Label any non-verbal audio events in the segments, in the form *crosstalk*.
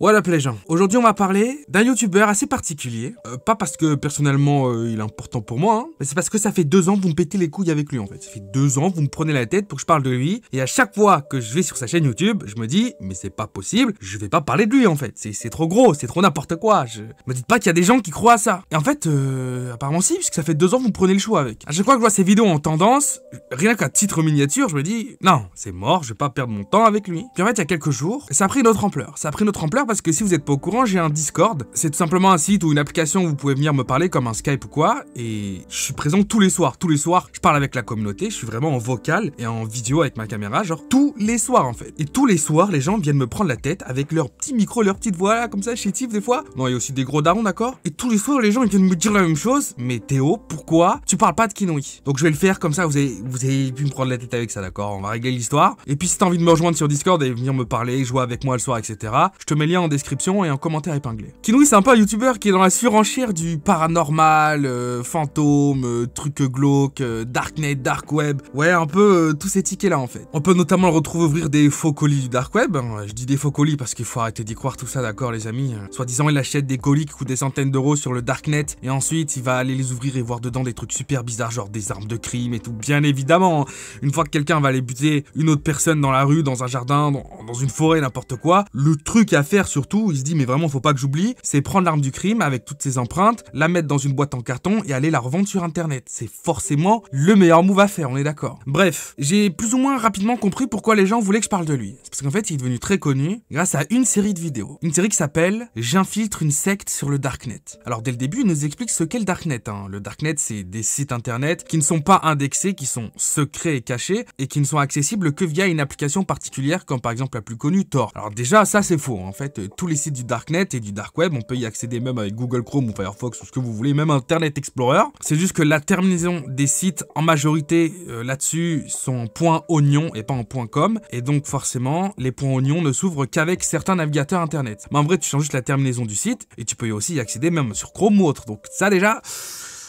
Voilà les gens, aujourd'hui on va parler d'un youtubeur assez particulier, euh, pas parce que personnellement euh, il est important pour moi, hein, mais c'est parce que ça fait deux ans que vous me pétez les couilles avec lui en fait. Ça fait deux ans, que vous me prenez la tête pour que je parle de lui, et à chaque fois que je vais sur sa chaîne YouTube, je me dis, mais c'est pas possible, je vais pas parler de lui en fait, c'est trop gros, c'est trop n'importe quoi, je... me dites pas qu'il y a des gens qui croient à ça. Et en fait, euh, apparemment si, puisque ça fait deux ans que vous me prenez le choix avec. À chaque fois que je vois ses vidéos en tendance, rien qu'à titre miniature, je me dis, non, c'est mort, je vais pas perdre mon temps avec lui. Puis en fait il y a quelques jours, ça a pris une autre ampleur, ça a pris une autre ampleur parce que si vous n'êtes pas au courant, j'ai un Discord. C'est tout simplement un site ou une application où vous pouvez venir me parler comme un Skype ou quoi. Et je suis présent tous les soirs. Tous les soirs, je parle avec la communauté. Je suis vraiment en vocal et en vidéo avec ma caméra, genre tous les soirs en fait. Et tous les soirs, les gens viennent me prendre la tête avec leur petit micro, leur petite voix là, comme ça, chétif des fois. Non, il y a aussi des gros darons, d'accord Et tous les soirs, les gens ils viennent me dire la même chose. Mais Théo, pourquoi tu parles pas de Kinoui Donc je vais le faire comme ça, vous avez, vous avez pu me prendre la tête avec ça, d'accord On va régler l'histoire. Et puis si t'as envie de me rejoindre sur Discord et venir me parler, jouer avec moi le soir, etc., je te mets le lien en description et en commentaire épinglé. Kinoui, c'est un peu un youtubeur qui est dans la surenchère du paranormal, euh, fantôme, euh, truc glauque, euh, darknet, dark web. Ouais, un peu tous ces tickets là en fait. On peut notamment le retrouver ouvrir des faux colis du dark web. Hein, je dis des faux colis parce qu'il faut arrêter d'y croire tout ça, d'accord les amis. Hein. Soit disant, il achète des colis qui coûtent des centaines d'euros sur le darknet et ensuite il va aller les ouvrir et voir dedans des trucs super bizarres, genre des armes de crime et tout. Bien évidemment, hein, une fois que quelqu'un va aller buter une autre personne dans la rue, dans un jardin, dans une forêt, n'importe quoi, le truc à faire surtout, il se dit mais vraiment faut pas que j'oublie, c'est prendre l'arme du crime avec toutes ses empreintes, la mettre dans une boîte en carton et aller la revendre sur internet. C'est forcément le meilleur move à faire, on est d'accord. Bref, j'ai plus ou moins rapidement compris pourquoi les gens voulaient que je parle de lui. C'est parce qu'en fait il est devenu très connu grâce à une série de vidéos. Une série qui s'appelle J'infiltre une secte sur le Darknet. Alors dès le début il nous explique ce qu'est le Darknet. Hein. Le Darknet c'est des sites internet qui ne sont pas indexés, qui sont secrets et cachés et qui ne sont accessibles que via une application particulière comme par exemple la plus connue Tor. Alors déjà ça c'est faux en fait. Euh, tous les sites du Darknet et du Dark Web. On peut y accéder même avec Google Chrome ou Firefox ou ce que vous voulez, même Internet Explorer. C'est juste que la terminaison des sites en majorité euh, là-dessus sont en point .oignon et pas en point .com. Et donc forcément, les points .oignon ne s'ouvrent qu'avec certains navigateurs Internet. Mais en vrai, tu changes juste la terminaison du site et tu peux y aussi y accéder même sur Chrome ou autre. Donc ça déjà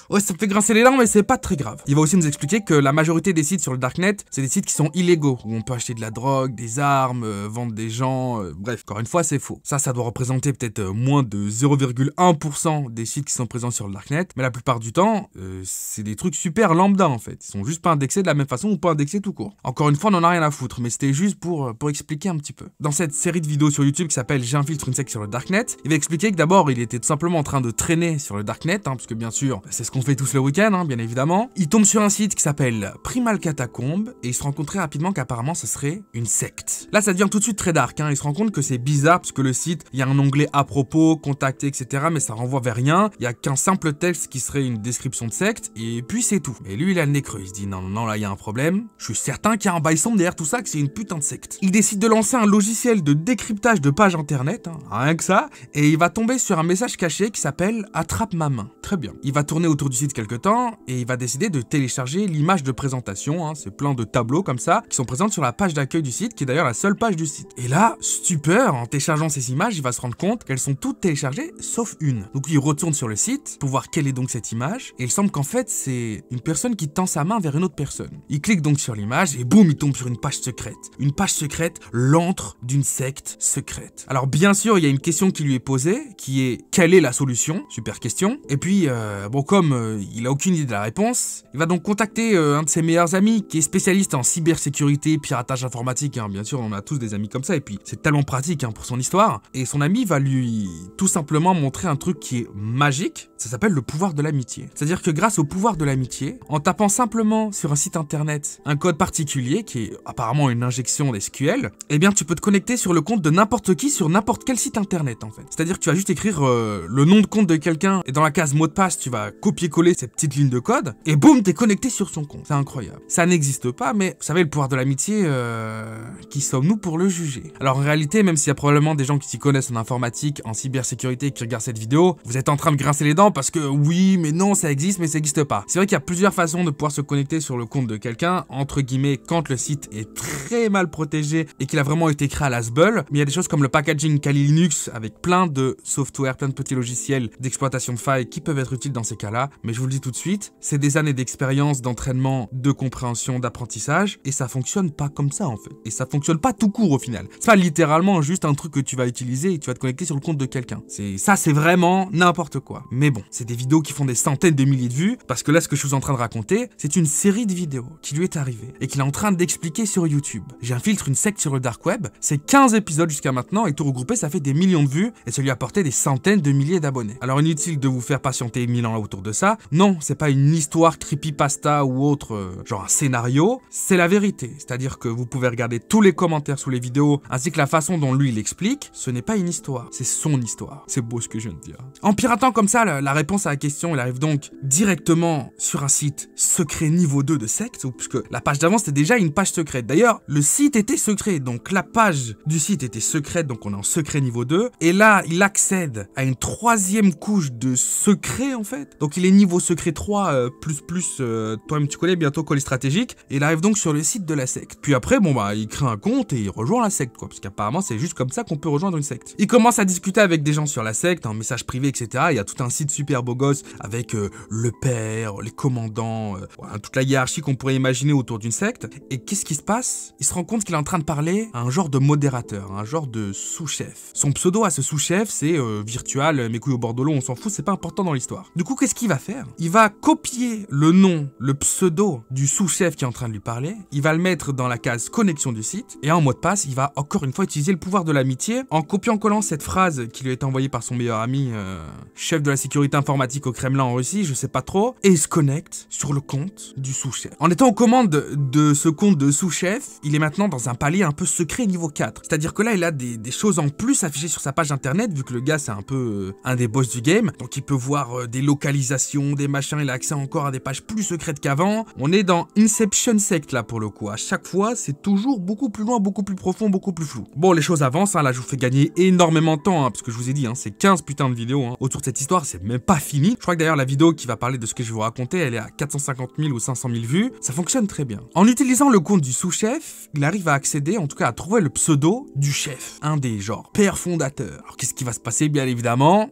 ouais ça me fait grincer les dents mais c'est pas très grave. Il va aussi nous expliquer que la majorité des sites sur le darknet, c'est des sites qui sont illégaux, où on peut acheter de la drogue, des armes, euh, vendre des gens, euh, bref, encore une fois c'est faux. Ça, ça doit représenter peut-être euh, moins de 0,1% des sites qui sont présents sur le darknet, mais la plupart du temps, c'est des trucs super lambda en fait. Ils sont juste pas indexés de la même façon ou pas indexés tout court. Encore une fois, on en a rien à foutre, mais c'était juste pour, pour expliquer un petit peu. Dans cette série de vidéos sur YouTube qui s'appelle J'infiltre une sec sur le darknet, il va expliquer que d'abord il était tout simplement en train de traîner sur le darknet, hein, parce que bien sûr, c'est ce qu'on on fait tous le week-end, hein, bien évidemment. Il tombe sur un site qui s'appelle Primal Catacombe et il se rend compte très rapidement qu'apparemment ce serait une secte. Là, ça devient tout de suite très dark. Hein. Il se rend compte que c'est bizarre parce que le site, il y a un onglet à propos, contacter, etc. Mais ça renvoie vers rien. Il y a qu'un simple texte qui serait une description de secte et puis c'est tout. Mais lui, il a le nez creux. Il se dit non, non, non, là, il y a un problème. Je suis certain qu'il y a un bail derrière tout ça, que c'est une putain de secte. Il décide de lancer un logiciel de décryptage de pages internet, hein, rien que ça, et il va tomber sur un message caché qui s'appelle Attrape ma main. Très bien. Il va tourner autour du site quelque temps et il va décider de télécharger l'image de présentation, hein, ces de tableaux comme ça, qui sont présentes sur la page d'accueil du site, qui est d'ailleurs la seule page du site. Et là, stupeur, en téléchargeant ces images, il va se rendre compte qu'elles sont toutes téléchargées sauf une. Donc il retourne sur le site pour voir quelle est donc cette image et il semble qu'en fait c'est une personne qui tend sa main vers une autre personne. Il clique donc sur l'image et boum, il tombe sur une page secrète. Une page secrète, l'antre d'une secte secrète. Alors bien sûr, il y a une question qui lui est posée, qui est quelle est la solution Super question. Et puis, euh, bon, comme euh, il a aucune idée de la réponse. Il va donc contacter euh, un de ses meilleurs amis qui est spécialiste en cybersécurité, piratage informatique. Hein. Bien sûr, on a tous des amis comme ça et puis c'est tellement pratique hein, pour son histoire. Et son ami va lui tout simplement montrer un truc qui est magique. Ça s'appelle le pouvoir de l'amitié. C'est-à-dire que grâce au pouvoir de l'amitié, en tapant simplement sur un site internet un code particulier qui est apparemment une injection SQL eh bien tu peux te connecter sur le compte de n'importe qui sur n'importe quel site internet en fait. C'est-à-dire que tu vas juste écrire euh, le nom de compte de quelqu'un et dans la case mot de passe tu vas copier coller cette petites ligne de code, et boum, t'es connecté sur son compte. C'est incroyable. Ça n'existe pas, mais vous savez, le pouvoir de l'amitié, euh, qui sommes-nous pour le juger Alors en réalité, même s'il y a probablement des gens qui s'y connaissent en informatique, en cybersécurité, qui regardent cette vidéo, vous êtes en train de grincer les dents parce que oui, mais non, ça existe, mais ça n'existe pas. C'est vrai qu'il y a plusieurs façons de pouvoir se connecter sur le compte de quelqu'un, entre guillemets, quand le site est très mal protégé et qu'il a vraiment été créé à la sbeul, mais il y a des choses comme le packaging Kali Linux avec plein de software, plein de petits logiciels d'exploitation de failles qui peuvent être utiles dans ces cas-là. Mais je vous le dis tout de suite, c'est des années d'expérience, d'entraînement, de compréhension, d'apprentissage, et ça fonctionne pas comme ça en fait. Et ça fonctionne pas tout court au final. C'est pas littéralement juste un truc que tu vas utiliser et tu vas te connecter sur le compte de quelqu'un. C'est ça, c'est vraiment n'importe quoi. Mais bon, c'est des vidéos qui font des centaines de milliers de vues, parce que là, ce que je suis en train de raconter, c'est une série de vidéos qui lui est arrivée et qu'il est en train d'expliquer sur YouTube. J'infiltre une secte sur le dark web, c'est 15 épisodes jusqu'à maintenant et tout regroupé, ça fait des millions de vues et ça lui a apporté des centaines de milliers d'abonnés. Alors inutile de vous faire patienter mille ans autour de ça non, c'est pas une histoire creepypasta ou autre, euh, genre un scénario, c'est la vérité. C'est-à-dire que vous pouvez regarder tous les commentaires sous les vidéos, ainsi que la façon dont lui il explique ce n'est pas une histoire, c'est son histoire. C'est beau ce que je viens de dire. En piratant comme ça, la, réponse à la question, il arrive donc directement sur un site secret niveau 2 de secte, puisque la page d'avant c'était déjà une page secrète. D'ailleurs, le site était secret, donc la page du site était secrète, donc on est en secret niveau 2, et là, il accède à une troisième couche de secret en fait. Donc il est Niveau secret 3, euh, plus plus, toi-même tu connais bientôt colis stratégique, et il arrive donc sur le site de la secte. Puis après, bon bah, il crée un compte et il rejoint la secte, quoi, parce qu'apparemment c'est juste comme ça qu'on peut rejoindre une secte. Il commence à discuter avec des gens sur la secte, en message privé, etc. Il y a tout un site super beau gosse avec euh, le père, les commandants, euh, toute la hiérarchie qu'on pourrait imaginer autour d'une secte. Et qu'est-ce qui se passe Il se rend compte qu'il est en train de parler à un genre de modérateur, un genre de sous-chef. Son pseudo à ce sous-chef, c'est virtuel mes couilles au bord on s'en fout, c'est pas important dans l'histoire. Du coup, qu'est-ce qu'il va faire, il va copier le nom, le pseudo du sous-chef qui est en train de lui parler, il va le mettre dans la case connexion du site, et en mot de passe, il va encore une fois utiliser le pouvoir de l'amitié en copiant-collant cette phrase qui lui est envoyée par son meilleur ami, euh, chef de la sécurité informatique au Kremlin en Russie, je sais pas trop, et il se connecte sur le compte du sous-chef. En étant aux commandes de ce compte de sous-chef, il est maintenant dans un palais un peu secret niveau 4. C'est-à-dire que là, il a des, choses en plus affichées sur sa page internet, vu que le gars, c'est un peu euh, un des boss du game, donc il peut voir euh, des localisations des machins, il a accès encore à des pages plus secrètes qu'avant. On est dans Inception Sect là pour le coup. À chaque fois, c'est toujours beaucoup plus loin, beaucoup plus profond, beaucoup plus flou. Bon, les choses avancent, hein. là je vous fais gagner énormément de temps, hein, parce que je vous ai dit, hein, c'est 15 putains de vidéos hein, autour de cette histoire, c'est même pas fini. Je crois que d'ailleurs la vidéo qui va parler de ce que je vais vous raconter, elle est à 450 000 ou 500 000 vues. Ça fonctionne très bien. En utilisant le compte du sous-chef, il arrive à accéder, en tout cas à trouver le pseudo du chef, un des genre père fondateur. Qu'est-ce qui va se passer Bien évidemment,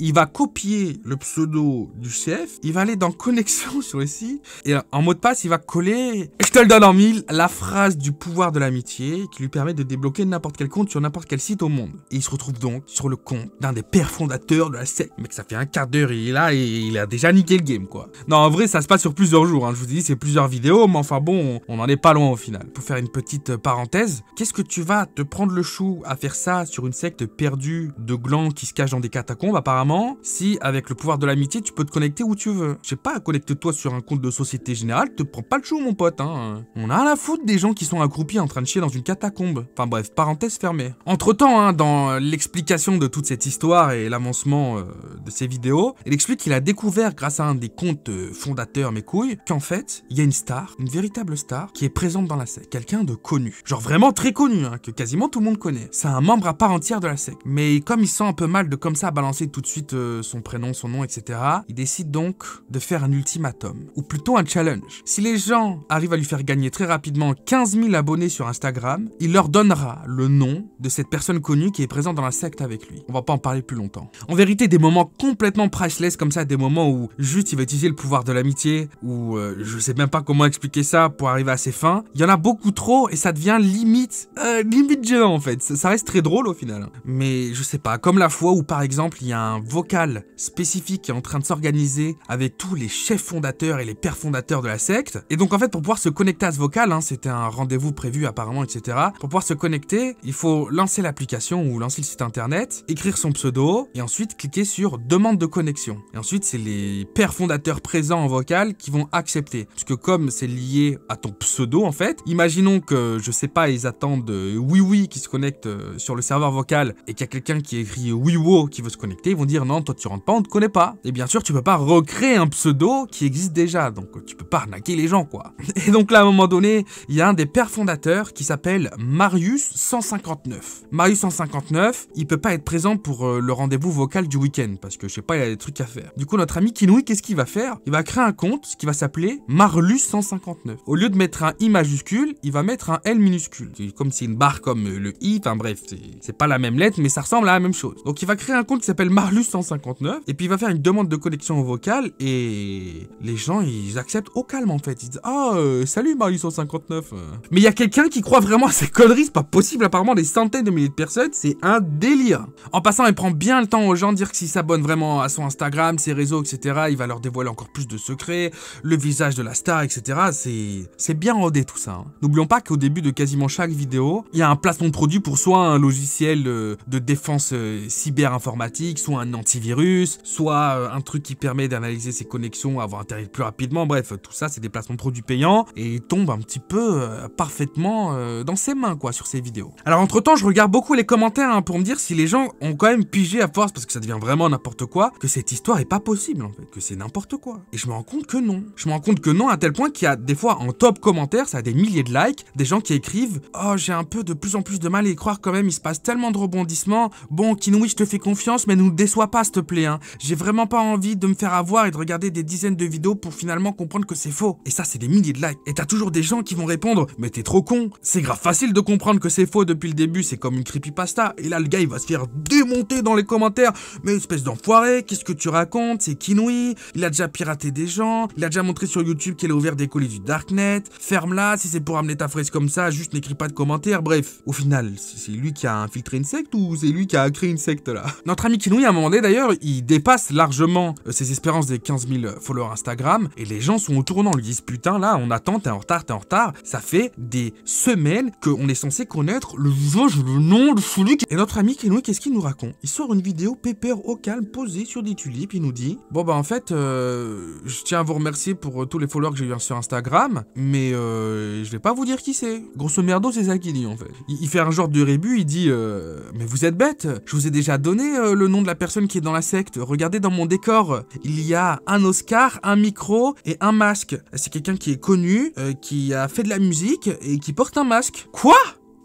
il va copier le pseudo du chef, il va aller dans connexion *laughs* sur le site, et en mot de passe, il va coller, je te le donne en mille, la phrase du pouvoir de l'amitié qui lui permet de débloquer n'importe quel compte sur n'importe quel site au monde. Et il se retrouve donc sur le compte d'un des pères fondateurs de la secte. Mec, ça fait un quart d'heure, il est là et il a déjà niqué le game, quoi. Non, en vrai, ça se passe sur plusieurs jours, hein. je vous dis, c'est plusieurs vidéos, mais enfin bon, on n'en est pas loin au final. Pour faire une petite parenthèse, qu'est-ce que tu vas te prendre le chou à faire ça sur une secte perdue de glands qui se cachent dans des catacombes apparemment, si avec le pouvoir de l'amitié, tu peux te connecter où tu veux. Je sais pas, connecte-toi sur un compte de Société Générale, te prends pas le chou, mon pote. Hein. On a à la foutre des gens qui sont accroupis en train de chier dans une catacombe. Enfin bref, parenthèse fermée. Entre temps, hein, dans euh, l'explication de toute cette histoire et l'avancement euh, de ces vidéos, il explique qu'il a découvert, grâce à un des comptes euh, fondateurs, mes couilles, qu'en fait, il y a une star, une véritable star, qui est présente dans la sec, Quelqu'un de connu. Genre vraiment très connu, hein, que quasiment tout le monde connaît. C'est un membre à part entière de la sec, Mais comme il sent un peu mal de comme ça balancer tout de suite euh, son prénom, son nom, etc. Il décide donc de faire un ultimatum, ou plutôt un challenge. Si les gens arrivent à lui faire gagner très rapidement 15 000 abonnés sur Instagram, il leur donnera le nom de cette personne connue qui est présente dans la secte avec lui. On va pas en parler plus longtemps. En vérité, des moments complètement priceless comme ça, des moments où juste il va utiliser le pouvoir de l'amitié, ou euh, je sais même pas comment expliquer ça pour arriver à ses fins. Il y en a beaucoup trop et ça devient limite, euh, limite gênant en fait. Ça, reste très drôle au final. Mais je sais pas, comme la fois où par exemple il y a un vocal spécifique qui est en train de s'organiser avec tous les chefs fondateurs et les pères fondateurs de la secte. Et donc en fait, pour pouvoir se connecter à ce vocal, hein, c'était un rendez-vous prévu apparemment, etc. Pour pouvoir se connecter, il faut lancer l'application ou lancer le site internet, écrire son pseudo et ensuite cliquer sur demande de connexion. Et ensuite, c'est les pères fondateurs présents en vocal qui vont accepter. Puisque comme c'est lié à ton pseudo en fait, imaginons que, je sais pas, ils attendent oui euh, oui qui se connecte euh, sur le serveur vocal et qu'il y a quelqu'un qui écrit oui wo qui veut se connecter ils vont dire non, toi tu rentres pas, on te connaît pas. Et bien sûr, tu peux pas recréer un pseudo qui existe déjà, donc tu peux pas arnaquer les gens quoi. *laughs* Et donc là, à un moment donné, il y a un des pères fondateurs qui s'appelle Marius 159. Marius 159, il peut pas être présent pour euh, le rendez-vous vocal du week-end parce que je sais pas, il a des trucs à faire. Du coup, notre ami Kinoui, qu'est-ce qu'il va faire Il va créer un compte qui va s'appeler Marlus 159. Au lieu de mettre un i majuscule, il va mettre un l minuscule, C'est comme si une barre comme euh, le i. Enfin bref, c'est pas la même lettre, mais ça ressemble à la même chose. Donc il va créer un compte qui s'appelle Marlu159, et puis il va faire une demande de connexion vocale, et les gens, ils acceptent au calme, en fait. Ils disent, ah, euh, salut Marlu159. Mais il y a quelqu'un qui croit vraiment à ces conneries, c'est pas possible, apparemment, des centaines de milliers de personnes, c'est un délire. En passant, il prend bien le temps aux gens de dire que s'ils s'abonnent vraiment à son Instagram, ses réseaux, etc., il va leur dévoiler encore plus de secrets, le visage de la star, etc. C'est bien rodé tout ça. Hein. N'oublions pas qu'au début de quasiment chaque vidéo, il y a un placement de produit pour soit un logiciel de défense euh, cyber informatique, soit un antivirus, soit euh, un truc qui permet d'analyser ses connexions, avoir Internet plus rapidement, bref, tout ça c'est des placements produits payants, et il tombe un petit peu euh, parfaitement euh, dans ses mains, quoi, sur ces vidéos. Alors entre-temps, je regarde beaucoup les commentaires hein, pour me dire si les gens ont quand même pigé à force, parce que ça devient vraiment n'importe quoi, que cette histoire est pas possible, en fait, que c'est n'importe quoi. Et je me rends compte que non. Je me rends compte que non, à tel point qu'il y a des fois en top commentaire, ça a des milliers de likes, des gens qui écrivent « Oh, j'ai un peu de plus en plus de mal à y croire quand même, il se passe tellement de rebondissements, bon, Kinoui, je te fais confiance, mais nous déçois pas, s'il te plaît. Hein. J'ai vraiment pas envie de me faire avoir et de regarder des dizaines de vidéos pour finalement comprendre que c'est faux. Et ça, c'est des milliers de likes. Et t'as toujours des gens qui vont répondre Mais t'es trop con. C'est grave facile de comprendre que c'est faux depuis le début, c'est comme une creepypasta. Et là, le gars, il va se faire démonter dans les commentaires. Mais espèce d'enfoiré, qu'est-ce que tu racontes C'est Kinoui. Il a déjà piraté des gens. Il a déjà montré sur YouTube qu'il a ouvert des colis du Darknet. Ferme-la, si c'est pour amener ta fraise comme ça, juste n'écris pas de commentaires. Bref, au final, c'est lui qui a infiltré une secte ou c'est lui qui a créé une secte là Notre ami Kinoui à un moment d'ailleurs, il dépasse largement euh, ses espérances des 15 000 euh, followers Instagram et les gens sont au tournant, lui disent putain là on attend, t'es en retard, t'es en retard. Ça fait des semaines qu'on est censé connaître le, le nom de celui Et notre ami Kenway qu'est-ce qu'il nous raconte Il sort une vidéo pépère au calme posée sur des tulipes, il nous dit bon bah en fait euh, je tiens à vous remercier pour tous les followers que j'ai eu sur Instagram, mais je vais pas vous dire qui c'est. Grosso merdo c'est ça qu'il dit en fait. Il, fait un genre de rébut, il dit mais vous êtes bête, je vous ai déjà donné le nom de la personne qui est dans la secte. Regardez dans mon décor, il y a un Oscar, un micro et un masque. C'est quelqu'un qui est connu, euh, qui a fait de la musique et qui porte un masque. Quoi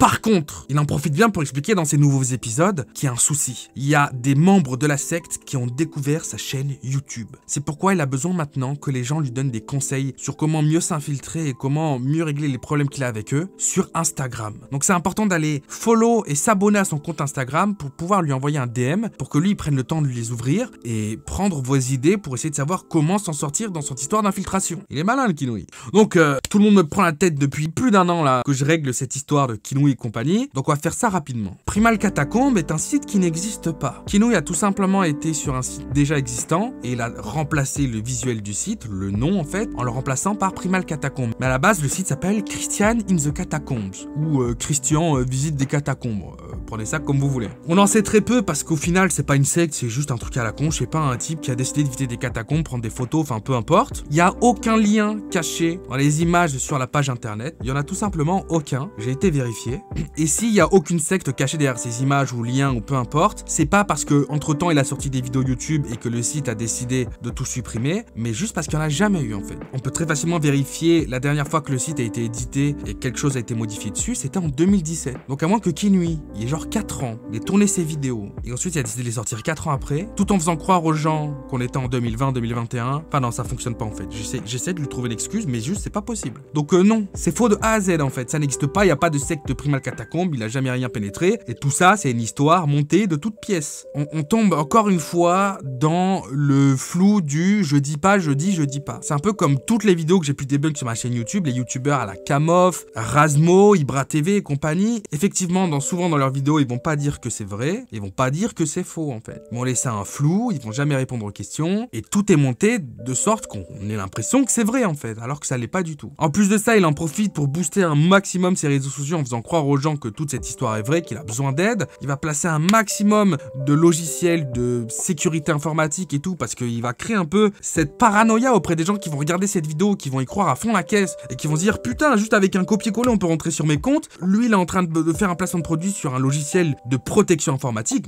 par contre, il en profite bien pour expliquer dans ses nouveaux épisodes qu'il y a un souci. Il y a des membres de la secte qui ont découvert sa chaîne YouTube. C'est pourquoi il a besoin maintenant que les gens lui donnent des conseils sur comment mieux s'infiltrer et comment mieux régler les problèmes qu'il a avec eux sur Instagram. Donc c'est important d'aller follow et s'abonner à son compte Instagram pour pouvoir lui envoyer un DM pour que lui prenne le temps de les ouvrir et prendre vos idées pour essayer de savoir comment s'en sortir dans son histoire d'infiltration. Il est malin le Kinoui. Donc euh, tout le monde me prend la tête depuis plus d'un an là que je règle cette histoire de Kinoui compagnie, donc on va faire ça rapidement. Primal Catacombe est un site qui n'existe pas. Kinouille a tout simplement été sur un site déjà existant et il a remplacé le visuel du site, le nom en fait, en le remplaçant par Primal Catacombe. Mais à la base, le site s'appelle Christian in the Catacombs ou euh, Christian euh, visite des catacombes. Euh, prenez ça comme vous voulez. On en sait très peu parce qu'au final, c'est pas une secte, c'est juste un truc à la con, je sais pas, un type qui a décidé de visiter des catacombes, prendre des photos, enfin peu importe. Il y a aucun lien caché dans les images sur la page internet, il y en a tout simplement aucun. J'ai été vérifié et s'il n'y a aucune secte cachée derrière ces images ou liens ou peu importe, c'est pas parce que entre temps il a sorti des vidéos YouTube et que le site a décidé de tout supprimer, mais juste parce qu'il n'y en a jamais eu en fait. On peut très facilement vérifier la dernière fois que le site a été édité et quelque chose a été modifié dessus, c'était en 2017. Donc à moins que Kinui, il y ait genre 4 ans, il ait tourné ses vidéos et ensuite il a décidé de les sortir 4 ans après, tout en faisant croire aux gens qu'on était en 2020-2021. Enfin non, ça fonctionne pas en fait. J'essaie de lui trouver l'excuse, mais juste c'est pas possible. Donc euh, non, c'est faux de A à Z en fait. Ça n'existe pas, il n'y a pas de secte Mal le catacombe, il n'a jamais rien pénétré. Et tout ça, c'est une histoire montée de toutes pièces. On, tombe encore une fois dans le flou du je dis pas, je dis, je dis pas. C'est un peu comme toutes les vidéos que j'ai pu débug sur ma chaîne YouTube, les youtubeurs à la Camof, Razmo, Ibra TV et compagnie. Effectivement, dans, souvent dans leurs vidéos, ils vont pas dire que c'est vrai, ils vont pas dire que c'est faux en fait. Ils vont laisser un flou, ils vont jamais répondre aux questions, et tout est monté de sorte qu'on ait l'impression que c'est vrai en fait, alors que ça l'est pas du tout. En plus de ça, il en profite pour booster un maximum ses réseaux sociaux en faisant croire aux gens que toute cette histoire est vraie, qu'il a besoin d'aide. Il va placer un maximum de logiciels de sécurité informatique et tout, parce qu'il va créer un peu cette paranoïa auprès des gens qui vont regarder cette vidéo, qui vont y croire à fond la caisse, et qui vont se dire putain, juste avec un copier-coller, on peut rentrer sur mes comptes. Lui, il est en train de faire un placement de produit sur un logiciel de protection informatique.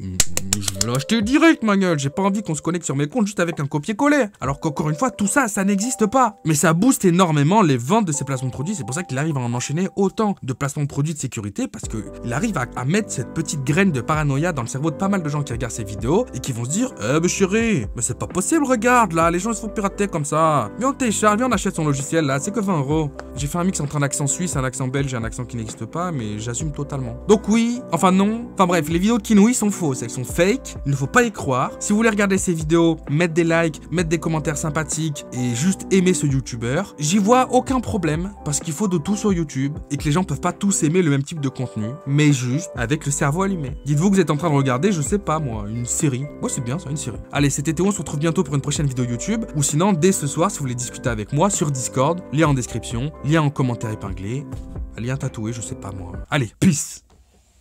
Je vais l'acheter direct, ma gueule. J'ai pas envie qu'on se connecte sur mes comptes juste avec un copier-coller. Alors qu'encore une fois, tout ça, ça n'existe pas. Mais ça booste énormément les ventes de ces placements de produits. C'est pour ça qu'il arrive à en enchaîner autant de placements de produits de sécurité parce qu'il arrive à, mettre cette petite graine de paranoïa dans le cerveau de pas mal de gens qui regardent ces vidéos et qui vont se dire Eh, mais chérie, mais c'est pas possible, regarde là, les gens ils se font pirater comme ça. Viens, on télécharge, viens, on achète son logiciel là, c'est que 20 euros. J'ai fait un mix entre un accent suisse, un accent belge et un accent qui n'existe pas, mais j'assume totalement. Donc, oui, enfin non, enfin bref, les vidéos de Kinoui sont fausses, elles sont fake, il ne faut pas y croire. Si vous voulez regarder ces vidéos, mettre des likes, mettre des commentaires sympathiques et juste aimer ce youtubeur, j'y vois aucun problème parce qu'il faut de tout sur YouTube et que les gens peuvent pas tous aimer le même type de contenu, mais juste avec le cerveau allumé. Dites-vous que vous êtes en train de regarder, je sais pas moi, une série. Moi c'est bien ça, une série. Allez, c'était Théo, on se retrouve bientôt pour une prochaine vidéo YouTube, ou sinon dès ce soir si vous voulez discuter avec moi sur Discord, lien en description, lien en commentaire épinglé, lien tatoué, je sais pas moi. Allez, peace